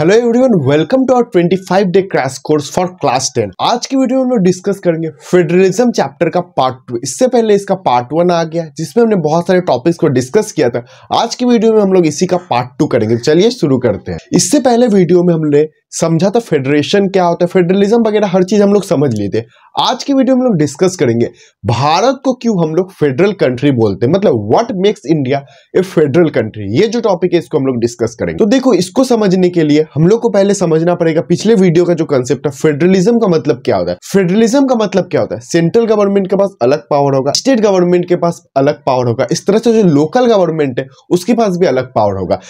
hello everyone welcome to our 25 day crash course for class 10 आज की video में हम डिस्कस करेंगे फेडरलिज्म चैप्टर का पार्ट टू इससे पहले इसका पार्ट वन आ गया जिसमें हमने बहुत सारे टॉपिक्स को डिस्कस किया था आज की वीडियो में हम लोग इसी का पार्ट टू करेंगे चलिए शुरू करते हैं इससे पहले वीडियो में हमने समझा था तो फेडरेशन क्या होता है फेडरलिज्म वगैरह हर चीज़ हम लोग समझ लिए थे आज की वीडियो में लोग डिस्कस करेंगे भारत को क्यों हम लोग फेडरल कंट्री बोलते हैं मतलब what makes India a federal country ये जो टॉपिक है इसको हम लोग डिस्कस करेंगे तो देखो इसको समझने के लिए हम लोग को पहले समझना पड़ेगा पिछले वीडियो का जो कंसेप्ट है फेडरलिज्म का मतलब क्या होता है फेडरलिज्म का मतलब क्या होता है सेंट्रल गवर्नमेंट के पास अलग पावर होगा स्टेट गवर्नमेंट के पास अलग पावर होगा इस तरह से जो लोकल गवर्नमेंट है उसके पास भी अलग पावर होगा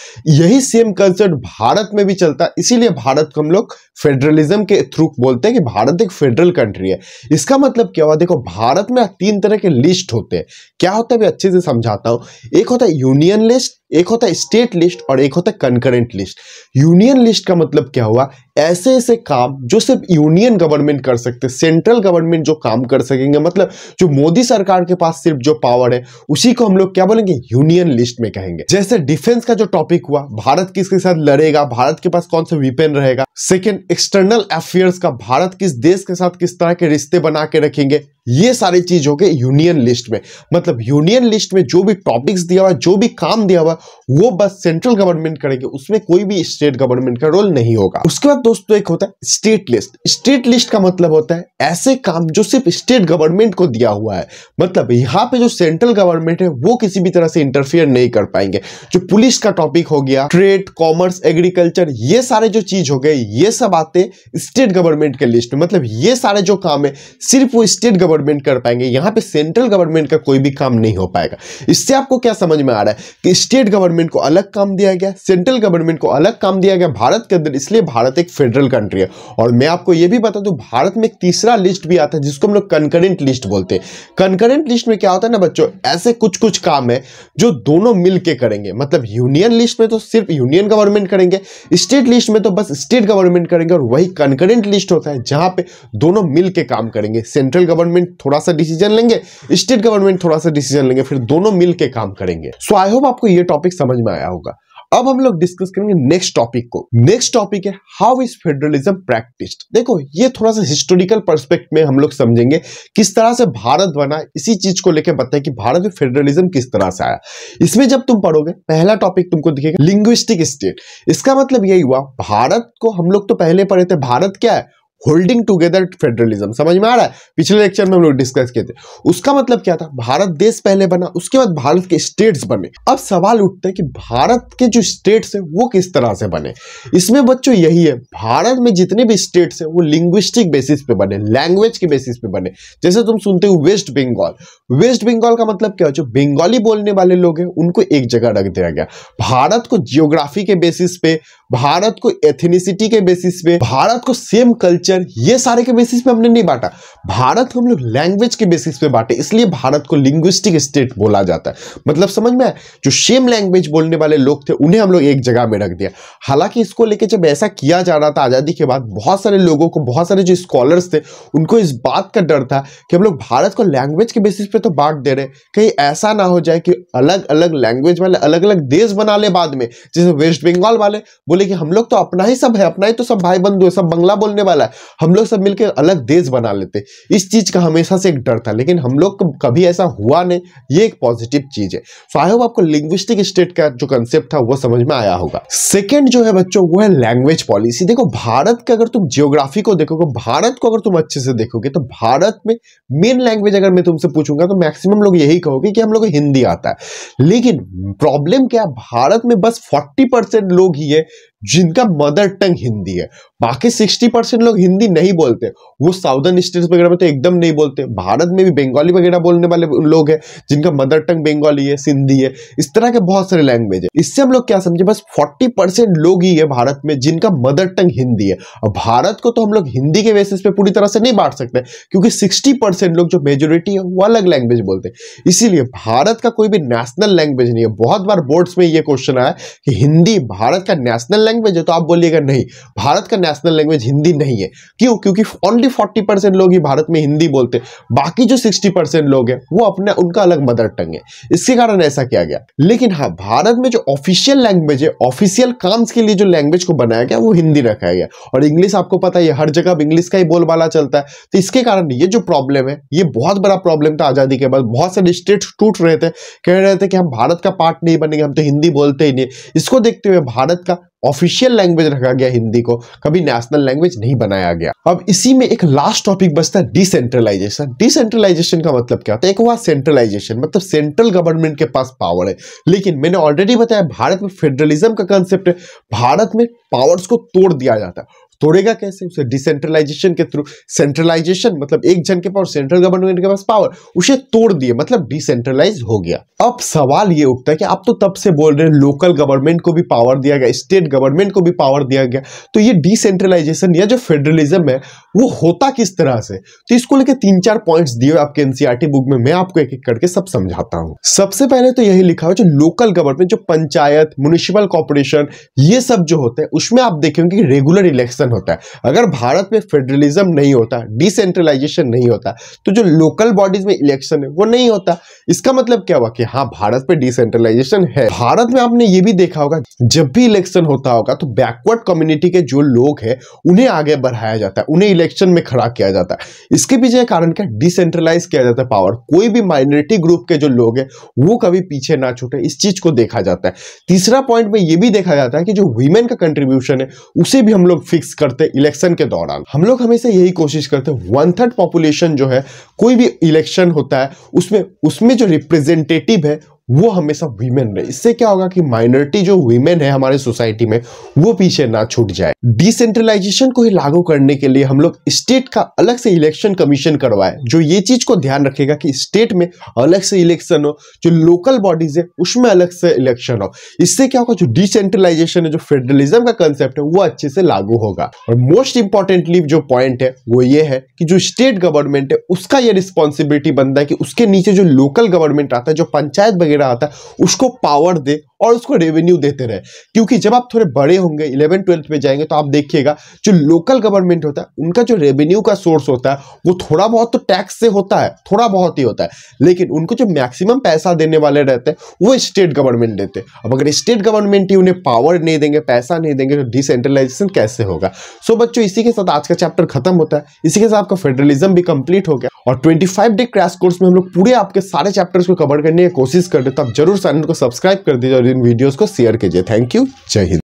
यही सेम कंसेप्ट भारत में भी चलता है इसीलिए भारत भारत को हम लोग फेडरलिज्म के थ्रू बोलते हैं कि भारत एक फेडरल कंट्री है इसका मतलब क्या हुआ देखो भारत में तीन तरह के लिस्ट होते हैं क्या होता है मैं अच्छे से समझाता हूं एक होता है यूनियन लिस्ट एक होता है स्टेट लिस्ट और एक होता है कंकरेंट लिस्ट यूनियन लिस्ट का मतलब क्या हुआ ऐसे ऐसे काम जो सिर्फ यूनियन गवर्नमेंट कर सकते सेंट्रल गवर्नमेंट जो काम कर सकेंगे मतलब जो मोदी सरकार के पास सिर्फ जो पावर है उसी को हम लोग क्या बोलेंगे यूनियन लिस्ट में कहेंगे जैसे डिफेंस का जो टॉपिक हुआ भारत किसके साथ लड़ेगा भारत के पास कौन सा वीपेन रहेगा सेकेंड एक्सटर्नल अफेयर्स का भारत किस देश के साथ किस तरह के रिश्ते बना के रखेंगे ये सारी चीज हो गए यूनियन लिस्ट में मतलब यूनियन लिस्ट में जो भी टॉपिक्स दिया हुआ जो भी काम दिया हुआ वो बस सेंट्रल गवर्नमेंट करेंगे उसमें कोई भी स्टेट गवर्नमेंट का रोल नहीं होगा उसके बाद दोस्तों एक होता है स्टेट लिस्ट स्टेट लिस्ट का मतलब होता है ऐसे काम जो सिर्फ स्टेट गवर्नमेंट को दिया हुआ है मतलब यहाँ पे जो सेंट्रल गवर्नमेंट है वो किसी भी तरह से इंटरफेयर नहीं कर पाएंगे जो पुलिस का टॉपिक हो गया ट्रेड कॉमर्स एग्रीकल्चर ये सारे जो चीज हो गए ये सब आते स्टेट गवर्नमेंट के लिस्ट में मतलब ये सारे जो काम है सिर्फ वो स्टेट गवर्नमेंट कर पाएंगे यहाँ पे सेंट्रल गवर्नमेंट का कोई भी काम नहीं हो पाएगा इससे आपको क्या समझ में आ रहा है कि स्टेट स्टेट गवर्नमेंट को अलग काम दिया गया सेंट्रल गवर्नमेंट को अलग काम दिया गया भारत के अंदर इसलिए भारत एक फेडरल कंट्री है और मैं आपको यह भी बता दूं भारत में एक तीसरा लिस्ट भी आता है जिसको हम लोग कंकरेंट लिस्ट बोलते हैं कंकरेंट लिस्ट में क्या होता है ना बच्चों ऐसे कुछ कुछ काम है जो दोनों मिल करेंगे मतलब यूनियन लिस्ट में तो सिर्फ यूनियन गवर्नमेंट करेंगे स्टेट लिस्ट में तो बस स्टेट गवर्नमेंट करेंगे और वही कंकरेंट लिस्ट होता है जहां पर दोनों मिल काम करेंगे सेंट्रल गवर्नमेंट थोड़ा सा डिसीजन लेंगे स्टेट गवर्नमेंट थोड़ा सा डिसीजन लेंगे फिर दोनों मिल काम करेंगे सो आई होप आपको यह टॉपिक टॉपिक समझ में आया होगा अब हम लोग डिस्कस करेंगे नेक्स्ट टॉपिक को नेक्स्ट टॉपिक है हाउ इज फेडरलिज्म प्रैक्टिस देखो ये थोड़ा सा हिस्टोरिकल परस्पेक्ट में हम लोग समझेंगे किस तरह से भारत बना इसी चीज को लेकर बताए कि भारत में फेडरलिज्म किस तरह से आया इसमें जब तुम पढ़ोगे पहला टॉपिक तुमको दिखेगा लिंग्विस्टिक स्टेट इसका मतलब यही हुआ भारत को हम लोग तो पहले पढ़े थे भारत क्या है होल्डिंग टूगेदर फेडरलिज्म समझ में आ रहा है पिछले लेक्चर में हम लोग डिस्कस किए थे उसका मतलब क्या था भारत देश पहले बना उसके बाद भारत के स्टेट्स बने अब सवाल उठता है कि भारत के जो स्टेट्स हैं वो किस तरह से बने इसमें बच्चों यही है भारत में जितने भी स्टेट्स हैं वो लिंग्विस्टिक बेसिस पे बने लैंग्वेज के बेसिस पे बने जैसे तुम सुनते हो वेस्ट बंगाल वेस्ट बंगाल का मतलब क्या जो बंगाली बोलने वाले लोग हैं उनको एक जगह रख दिया गया भारत को जियोग्राफी के बेसिस पे भारत को एथेनिसिटी के बेसिस पे भारत को सेम कल्चर कल्चर ये सारे के बेसिस पे हमने नहीं बांटा भारत हम लोग लैंग्वेज के बेसिस पे बांटे इसलिए भारत को लिंग्विस्टिक स्टेट बोला जाता है मतलब समझ में आया जो सेम लैंग्वेज बोलने वाले लोग थे उन्हें हम लोग एक जगह में रख दिया हालांकि इसको लेके जब ऐसा किया जा रहा था आज़ादी के बाद बहुत सारे लोगों को बहुत सारे जो स्कॉलर्स थे उनको इस बात का डर था कि हम लोग भारत को लैंग्वेज के बेसिस पे तो बांट दे रहे कहीं ऐसा ना हो जाए कि अलग अलग लैंग्वेज वाले अलग अलग देश बना ले बाद में जैसे वेस्ट बंगाल वाले बोले कि हम लोग तो अपना ही सब है अपना ही तो सब भाई बंधु है सब बंगला बोलने वाला है हम लोग सब मिलकर अलग देश बना लेते इस चीज़ का हमेशा से एक डर था लेकिन हम लोग कभी ऐसा हुआ नहीं ये एक पॉजिटिव चीज़ है सो आई होप आपको लिंग्विस्टिक स्टेट का जो कंसेप्ट था वो समझ में आया होगा सेकेंड जो है बच्चों वो है लैंग्वेज पॉलिसी देखो भारत का अगर तुम जियोग्राफी को देखोगे भारत को अगर तुम अच्छे से देखोगे तो भारत में मेन लैंग्वेज अगर मैं तुमसे पूछूंगा तो मैक्सिमम लोग यही कहोगे कि हम लोग हिंदी आता है लेकिन प्रॉब्लम क्या भारत में बस 40 परसेंट लोग ही है जिनका मदर टंग हिंदी है बाकी सिक्सटी परसेंट लोग हिंदी नहीं बोलते वो साउदर्न स्टेट वगैरह में तो एकदम नहीं बोलते भारत में भी बंगाली वगैरह बोलने वाले लोग हैं जिनका मदर टंग बंगाली है सिंधी है इस तरह के बहुत सारे लैंग्वेज है इससे हम लोग क्या समझे बस फोर्टी परसेंट लोग ही है भारत में जिनका मदर टंग हिंदी है और भारत को तो हम लोग हिंदी के बेसिस पे पूरी तरह से नहीं बांट सकते क्योंकि सिक्सटी परसेंट लोग जो मेजोरिटी है वो अलग लैंग्वेज बोलते हैं इसीलिए भारत का कोई भी नेशनल लैंग्वेज नहीं है बहुत बार बोर्ड्स में ये क्वेश्चन आया कि हिंदी भारत का नेशनल लैंग्वेज है तो आप बोलिएगा नहीं भारत का नेशनल लैंग्वेज हिंदी नहीं है क्यों क्योंकि ओनली फोर्टी परसेंट लोग ही भारत में हिंदी बोलते बाकी जो सिक्सटी परसेंट लोग हैं वो अपने उनका अलग मदर टंग है इसके कारण ऐसा किया गया लेकिन हाँ भारत में जो ऑफिशियल लैंग्वेज है ऑफिशियल काम के लिए जो लैंग्वेज को बनाया गया वो हिंदी रखा गया और इंग्लिश आपको पता है हर जगह इंग्लिश का ही बोलबाला चलता है तो इसके कारण ये जो प्रॉब्लम है ये बहुत बड़ा प्रॉब्लम था आज़ादी के बाद बहुत सारे स्टेट टूट रहे थे कह रहे थे कि हम भारत का पार्ट नहीं बनेंगे हम तो हिंदी बोलते ही नहीं इसको देखते हुए भारत का ऑफिशियल लैंग्वेज रखा गया हिंदी को कभी नेशनल लैंग्वेज नहीं बनाया गया अब इसी में एक लास्ट टॉपिक बचता है डिसेंट्रलाइजेशन डिसेंट्रलाइजेशन का मतलब क्या होता है एक हुआ सेंट्रलाइजेशन मतलब सेंट्रल गवर्नमेंट के पास पावर है लेकिन मैंने ऑलरेडी बताया भारत में फेडरलिज्म का कंसेप्ट है भारत में पावर्स को तोड़ दिया जाता है तोड़ेगा कैसे उसे डिसेंट्रलाइजेशन के थ्रू सेंट्रलाइजेशन मतलब एक जन के पास सेंट्रल गवर्नमेंट के पास पावर उसे तोड़ दिए मतलब डिसेंट्रलाइज हो गया अब सवाल ये उठता है कि आप तो तब से बोल रहे हैं लोकल गवर्नमेंट को भी पावर दिया गया स्टेट गवर्नमेंट को भी पावर दिया गया तो ये डिसेंट्रलाइजेशन या जो फेडरलिज्म है वो होता किस तरह से तो इसको लेकर तीन चार पॉइंट दिए आपके एनसीआरटी बुक e में मैं आपको एक एक करके सब समझाता हूँ सबसे पहले तो यही लिखा हुआ जो लोकल गवर्नमेंट जो पंचायत म्यूनिसिपल कॉर्पोरेशन ये सब जो होते हैं उसमें आप देखेंगे रेगुलर इलेक्शन डिस्ट्रीब्यूशन होता है अगर भारत में फेडरलिज्म नहीं होता डिसेंट्रलाइजेशन नहीं होता तो जो लोकल बॉडीज में इलेक्शन है वो नहीं होता इसका मतलब क्या हुआ कि हाँ भारत में डिसेंट्रलाइजेशन है भारत में आपने ये भी देखा होगा जब भी इलेक्शन होता होगा तो बैकवर्ड कम्युनिटी के जो लोग हैं उन्हें आगे बढ़ाया जाता है उन्हें इलेक्शन में खड़ा किया जाता है इसके पीछे कारण क्या डिसेंट्रलाइज किया जाता है पावर कोई भी माइनॉरिटी ग्रुप के जो लोग हैं वो कभी पीछे ना छूटे इस चीज को देखा जाता है तीसरा पॉइंट में ये भी देखा जाता है कि जो वीमेन का कंट्रीब्यूशन है उसे भी हम लोग फिक्स करते इलेक्शन के दौरान हम लोग हमेशा यही कोशिश करते हैं वन थर्ड पॉपुलेशन जो है कोई भी इलेक्शन होता है उसमें उसमें जो रिप्रेजेंटेटिव है वो हमेशा वीमेन रहे इससे क्या होगा कि माइनॉरिटी जो वीमेन है हमारे सोसाइटी में वो पीछे ना छूट जाए डिसेंट्रलाइजेशन को ही लागू करने के लिए हम लोग स्टेट का अलग से इलेक्शन कमीशन करवाए जो ये चीज को ध्यान रखेगा कि स्टेट में अलग से इलेक्शन हो जो लोकल बॉडीज है उसमें अलग से इलेक्शन हो इससे क्या होगा जो डिसेंट्रलाइजेशन है जो फेडरलिज्म का कंसेप्ट है वो अच्छे से लागू होगा और मोस्ट इंपॉर्टेंटली जो पॉइंट है वो ये है कि जो स्टेट गवर्नमेंट है उसका यह रिस्पॉन्सिबिलिटी बनता है कि उसके नीचे जो लोकल गवर्नमेंट आता है जो पंचायत वगैरह रहा था उसको पावर दे और उसको रेवेन्यू देते रहे क्योंकि जब आप थोड़े बड़े होंगे इलेवन ट्वेल्थ में जाएंगे तो आप देखिएगा जो लोकल गवर्नमेंट होता है उनका जो रेवेन्यू का सोर्स होता है वो थोड़ा बहुत तो टैक्स से होता है थोड़ा बहुत ही होता है लेकिन उनको जो मैक्सिमम पैसा देने वाले रहते हैं वो स्टेट गवर्नमेंट देते हैं अब अगर स्टेट गवर्नमेंट ही उन्हें पावर नहीं देंगे पैसा नहीं देंगे तो डिसेंट्रलाइजेशन कैसे होगा सो बच्चों इसी के साथ आज का चैप्टर खत्म होता है इसी के साथ आपका फेडरलिज्म भी कंप्लीट हो गया और 25 डे क्रैश कोर्स में हम लोग पूरे आपके सारे चैप्टर्स को कवर करने की कोशिश कर रहे तो आप जरूर चैनल को सब्सक्राइब कर दीजिए और इन वीडियोस को शेयर कीजिए थैंक यू जय हिंद